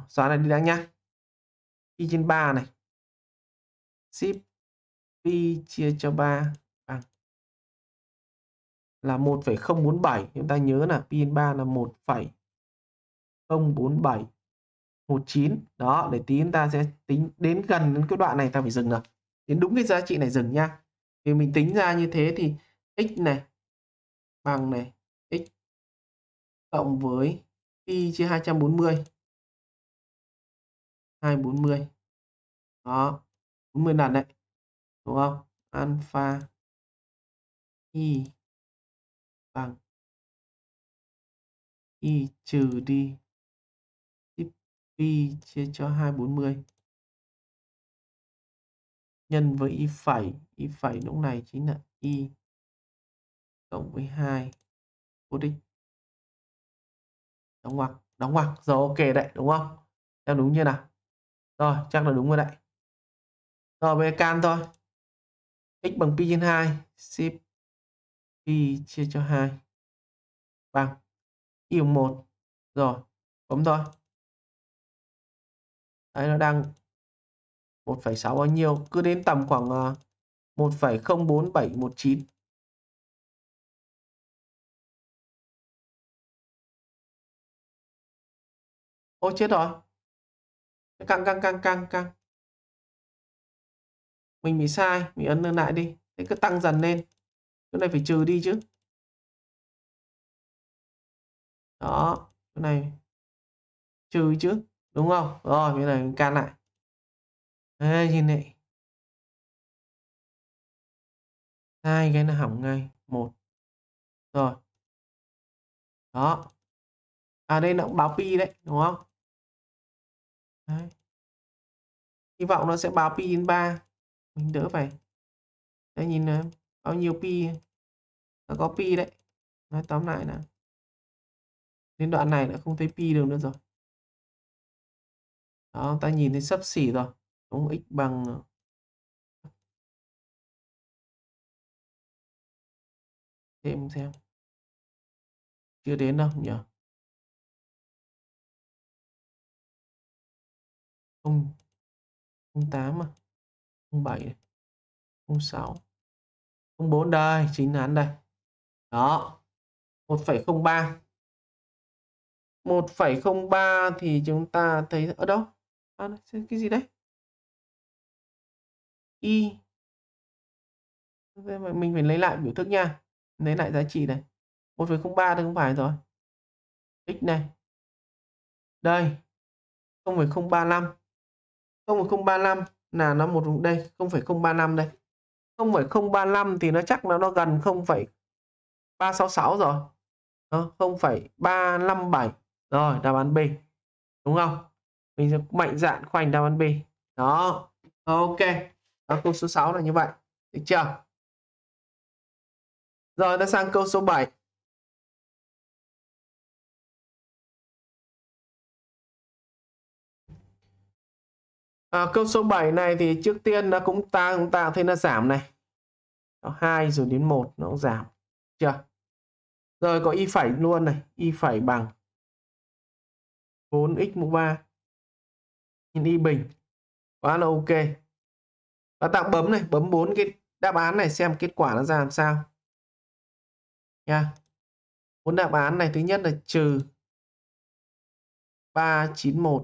xóa này đi đã nha. Pi trên 3 này. Ship pi chia cho 3 là 1,047 chúng ta nhớ là pin 3 là 1,047 19 đó để tí chúng ta sẽ tính đến gần đến cái đoạn này ta phải dừng rồi đến đúng cái giá trị này dừng nha thì mình tính ra như thế thì x này bằng này x cộng với pi chia 240 240 đó 40 lần đấy đúng không alpha y bằng vâng. y trừ đi tiếp pi chia cho 240 nhân với y phẩy y phẩy lúc này chính là y cộng với 2 vô đích đóng ngoặc đóng ngoặc rồi ok đấy đúng không em đúng chưa nào rồi chắc là đúng rồi đấy rồi về can thôi x bằng pi trên 2 ship khi chia cho 2 bằng y 1 rồi bấm thôi đấy nó đang 1,6 bao nhiêu cứ đến tầm khoảng 1,04719 ờ, Ôi chết rồi căng căng căng căng căng mình bị sai mình ấn lên lại đi thế cứ tăng dần lên chỗ này phải trừ đi chứ đó chỗ này trừ chứ đúng không rồi cái này can lại Ê, nhìn này hai cái nó hỏng ngay một rồi đó à đây nó cũng báo pi đấy đúng không đấy. hy vọng nó sẽ báo pi đến ba mình đỡ phải đây nhìn này bao nhiêu pi nó có pi đấy nói tóm lại là đến đoạn này lại không thấy pi được nữa rồi đó ta nhìn thấy sấp xỉ rồi đúng x bằng thêm xem chưa đến đâu nhỉ không không tám à không bảy không sáu 04 đây chính là đây đó 1,03 1,03 thì chúng ta thấy ở đâu à, cái gì đấy y mình phải lấy lại biểu thức nha lấy lại giá trị này 1,03 thì không phải rồi x này đây 0,035 0,035 là nó một đây 0,035 đây 0,035 thì nó chắc là nó gần 0,366 rồi. Đó, 0,357. Rồi, đáp án B. Đúng không? Mình sẽ mạnh dạn khoanh đáp án B. Đó. Ok. Đó, câu số 6 là như vậy. Được chưa? Rồi, ta sang câu số 7. à, ờ, câu số 7 này thì trước tiên nó cũng tăng, chúng ta thấy nó giảm này nó 2 rồi đến một nó cũng giảm chưa rồi có y phẩy luôn này y phẩy bằng 4x mũ 3 nhìn y bình quá là ok và tạo bấm này bấm bốn cái đáp án này xem kết quả nó ra làm sao nha bốn đáp án này thứ nhất là trừ 391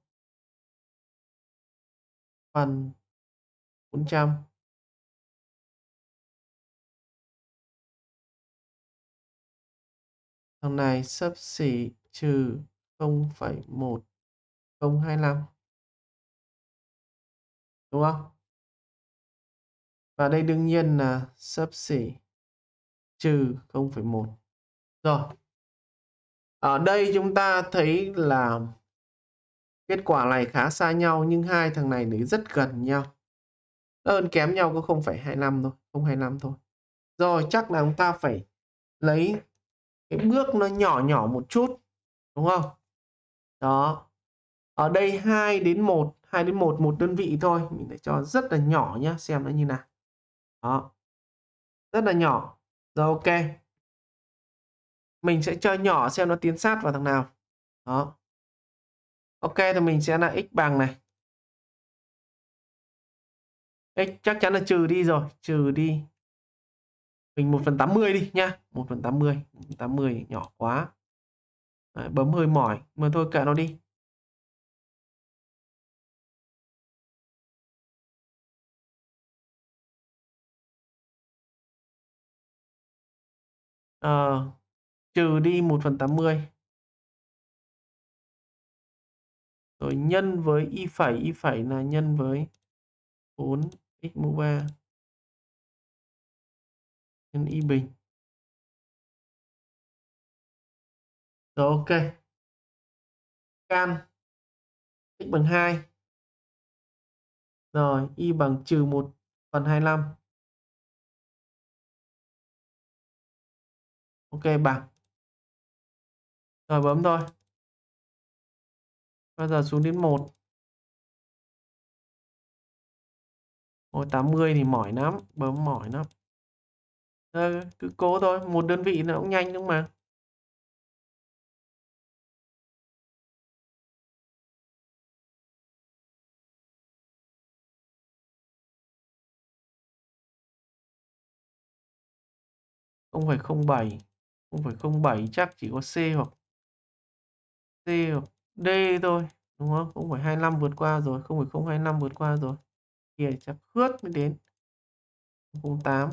phần 400. Thằng này sấp xỉ trừ 0,1025. Đúng không? Và đây đương nhiên là sấp xỉ trừ 0,1. Rồi. Ở đây chúng ta thấy là Kết quả này khá xa nhau nhưng hai thằng này đấy rất gần nhau. Đơn kém nhau có 0,25 thôi, 0,25 thôi. Rồi chắc là chúng ta phải lấy cái bước nó nhỏ nhỏ một chút, đúng không? Đó. Ở đây 2 đến 1, 2 đến 1 một đơn vị thôi, mình để cho rất là nhỏ nhá, xem nó như nào. Đó. Rất là nhỏ. Rồi ok. Mình sẽ cho nhỏ xem nó tiến sát vào thằng nào. Đó. Ok thì mình sẽ là x bằng này. X chắc chắn là trừ đi rồi. Trừ đi. Mình 1 phần 80 đi nha. 1 phần 80. 1 phần 80 nhỏ quá. Đấy, bấm hơi mỏi. Mà thôi kệ nó đi. Ờ, trừ đi 1 phần 80. rồi nhân với y phẩy y phẩy là nhân với 4 x mũ 3 nhân y bình rồi ok can x bằng 2 rồi y bằng trừ 1 phần 25 ok bằng rồi bấm thôi bao giờ xuống đến một, 1 tám mươi thì mỏi lắm Bấm mỏi lắm à, Cứ cố thôi Một đơn vị nó cũng nhanh đúng mà không phải không bảy không phải không bảy chắc chỉ có C hoặc C hoặc D thôi đúng không? 0,25 vượt qua rồi, 0,025 vượt qua rồi. Kìa chắc khướt mới đến. 0,08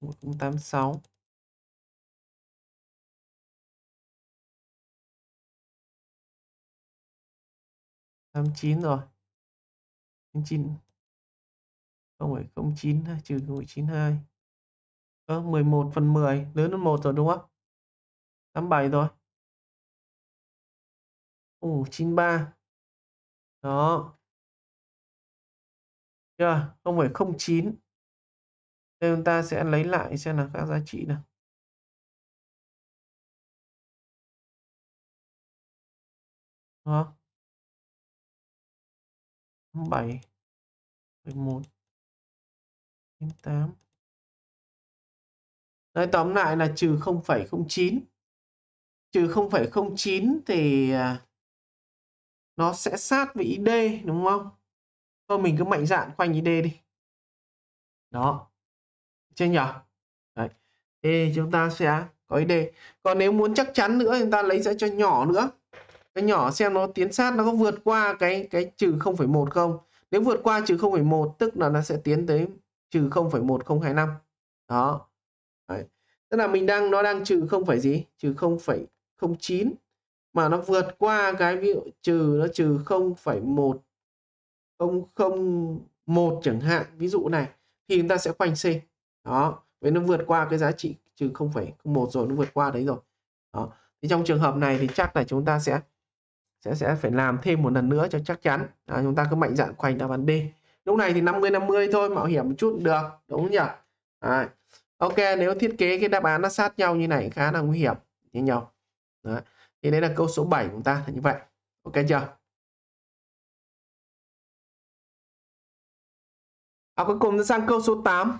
0,086 89 rồi. 9 0,09 trừ 0,92. Ơ ờ, 11 phần 10 lớn hơn 1 rồi đúng không? 87 thôi Ồ 93 Đó chưa không phải 09 đây chúng ta sẽ lấy lại xem là các giá trị nào đó 7 11 98 Nói tóm lại là trừ 0,09 trừ 0,09 thì à, nó sẽ sát với ID đúng không? Thôi mình cứ mạnh dạn khoanh ID đi. Đó. Chưa nhỉ? Đấy. Thì chúng ta sẽ có ID. Còn nếu muốn chắc chắn nữa chúng ta lấy ra cho nhỏ nữa. Cái nhỏ xem nó tiến sát nó có vượt qua cái cái trừ 0,1 không? Nếu vượt qua trừ 0,1 tức là nó sẽ tiến tới trừ 0,1025. Đó. Đấy. Tức là mình đang nó đang trừ không 0, gì? Trừ 0, 0,09 mà nó vượt qua cái ví dụ trừ nó trừ 0,1001 chẳng hạn ví dụ này thì chúng ta sẽ khoanh C đó với nó vượt qua cái giá trị trừ 0,01 rồi nó vượt qua đấy rồi đó thì trong trường hợp này thì chắc là chúng ta sẽ sẽ sẽ phải làm thêm một lần nữa cho chắc chắn à, chúng ta cứ mạnh dạn khoanh đáp án D lúc này thì 50 50 thôi mạo hiểm một chút được đúng không nhỉ à, ok nếu thiết kế cái đáp án nó sát nhau như này khá là nguy hiểm như nhau đó. thì đấy là câu số 7 của chúng ta là như vậy ok chưa À, cuối cùng sang câu số 8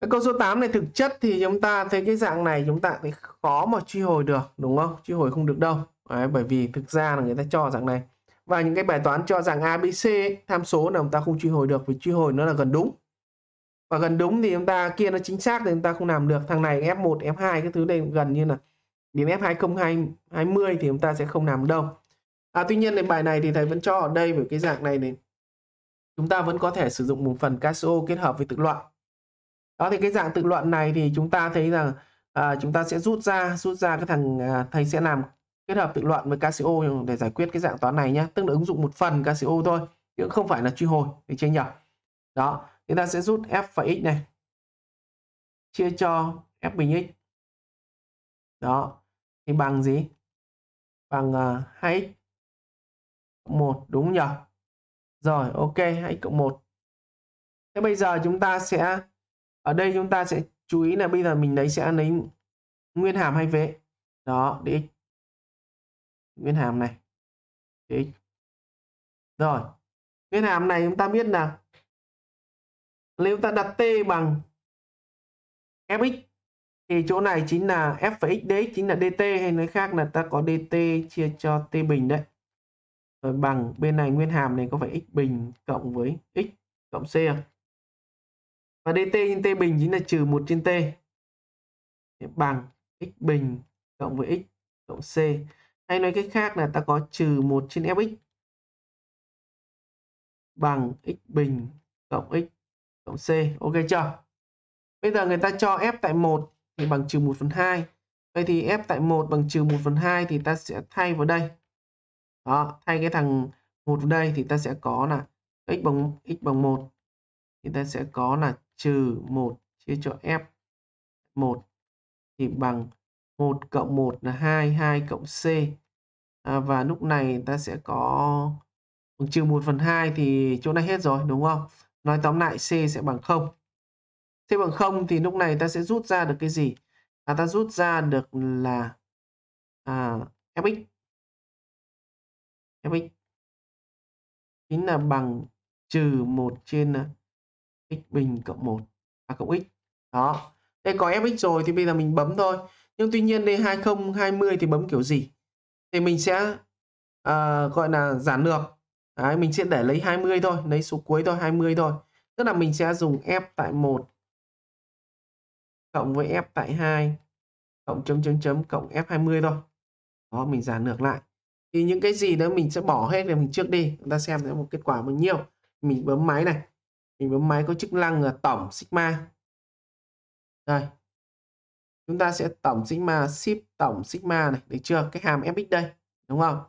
cái câu số 8 này thực chất thì chúng ta thấy cái dạng này chúng ta thấy khó mà truy hồi được đúng không truy hồi không được đâu Đấy, bởi vì thực ra là người ta cho dạng này và những cái bài toán cho rằng ABC ấy, tham số là chúng ta không truy hồi được vì truy hồi nó là gần đúng và gần đúng thì chúng ta kia nó chính xác thì chúng ta không làm được thằng này F1 F2 cái thứ này gần như là đến F2020 thì chúng ta sẽ không làm đâu à, tuy nhiên thì bài này thì thầy vẫn cho ở đây với cái dạng này này chúng ta vẫn có thể sử dụng một phần casio kết hợp với tự luận đó thì cái dạng tự luận này thì chúng ta thấy rằng à, chúng ta sẽ rút ra rút ra cái thằng à, thầy sẽ làm kết hợp tự luận với Casio để giải quyết cái dạng toán này nhé tức là ứng dụng một phần Casio thôi chứ không phải là truy hồi thì chia nhỉ? đó chúng ta sẽ rút f và x này chia cho f bình x đó thì bằng gì? Bằng uh, 2x cộng 1 đúng không nhỉ? Rồi ok 2x cộng 1. Thế bây giờ chúng ta sẽ ở đây chúng ta sẽ chú ý là bây giờ mình lấy sẽ lấy nguyên hàm hay vế. Đó, đi Nguyên hàm này. dx. Rồi. Nguyên hàm này chúng ta biết là nếu ta đặt t bằng fx thì chỗ này chính là f và x đấy chính là dt hay nói khác là ta có dt chia cho t bình đấy rồi bằng bên này nguyên hàm này có phải x bình cộng với x cộng c à? và dt trên t bình chính là trừ 1 trên t bằng x bình cộng với x cộng c hay nói cách khác là ta có trừ 1 trên fx bằng x bình cộng x cộng c ok chưa bây giờ người ta cho f tại 1 thì bằng trừ 1 phần 2. Vậy thì f tại 1 bằng trừ 1 phần 2 thì ta sẽ thay vào đây. Đó, thay cái thằng 1 vào đây thì ta sẽ có là x bằng x bằng 1 thì ta sẽ có là trừ 1 chia cho f 1 thì bằng 1 cộng 1 là 2, 2 cộng c. À, và lúc này ta sẽ có bằng trừ 1 phần 2 thì chỗ này hết rồi đúng không? Nói tóm lại c sẽ bằng 0 thế bằng không thì lúc này ta sẽ rút ra được cái gì à, ta rút ra được là à, fx fx chính là bằng trừ 1 trên à, x bình cộng 1 và cộng x đó đây có fx rồi thì bây giờ mình bấm thôi nhưng tuy nhiên đây 2020 thì bấm kiểu gì thì mình sẽ à, gọi là giản lược Đấy, mình sẽ để lấy 20 thôi lấy số cuối thôi 20 thôi tức là mình sẽ dùng f tại 1 cộng với f tại 2 cộng chấm chấm chấm cộng f20 thôi đó mình giản ngược lại thì những cái gì đó mình sẽ bỏ hết để mình trước đi chúng ta xem sẽ một kết quả bao nhiêu mình bấm máy này mình bấm máy có chức năng là tổng sigma đây chúng ta sẽ tổng sigma ship tổng sigma này được chưa cái hàm fx đây đúng không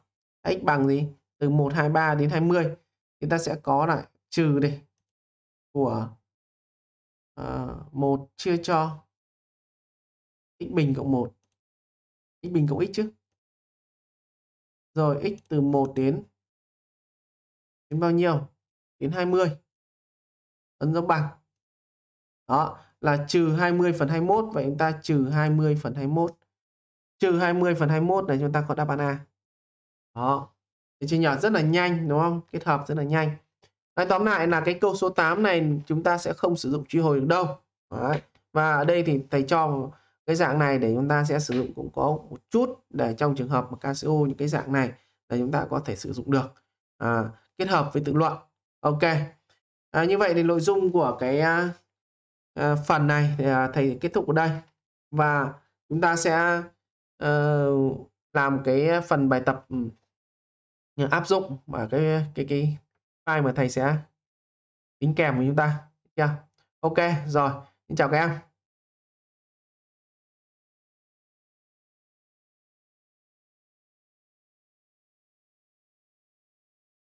x bằng gì từ 123 đến 20 chúng ta sẽ có lại trừ đi của uh, một chia cho x bình cộng 1 x bình cộng x chứ rồi x từ 1 đến đến bao nhiêu đến 20 ấn dấu bằng đó là trừ 20 phần 21 vậy chúng ta trừ 20 phần 21 trừ 20 phần 21 này chúng ta có đáp án A đó thì chia nhỏ rất là nhanh đúng không kết hợp rất là nhanh Nói tóm lại là cái câu số 8 này chúng ta sẽ không sử dụng truy hồi được đâu Đấy. và ở đây thì thầy cho cái dạng này để chúng ta sẽ sử dụng cũng có một chút để trong trường hợp mà KCO những cái dạng này là chúng ta có thể sử dụng được à, kết hợp với tự luận ok à, như vậy thì nội dung của cái à, à phần này à, thì, à, thầy kết thúc ở đây và chúng ta sẽ à, làm cái phần bài tập áp dụng ở cái cái cái file mà thầy sẽ tính kèm với chúng ta. Yeah. Ok, rồi, xin chào các em.